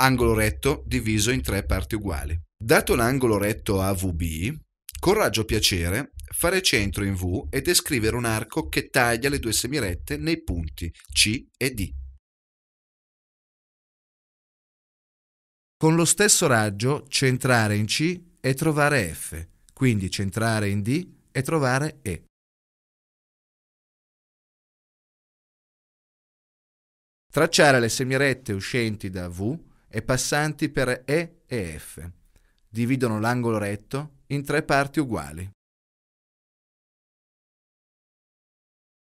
angolo retto diviso in tre parti uguali. Dato l'angolo retto AVB, con raggio piacere fare centro in V e descrivere un arco che taglia le due semirette nei punti C e D. Con lo stesso raggio centrare in C e trovare F, quindi centrare in D e trovare E. Tracciare le semirette uscenti da V e passanti per E e F. Dividono l'angolo retto in tre parti uguali.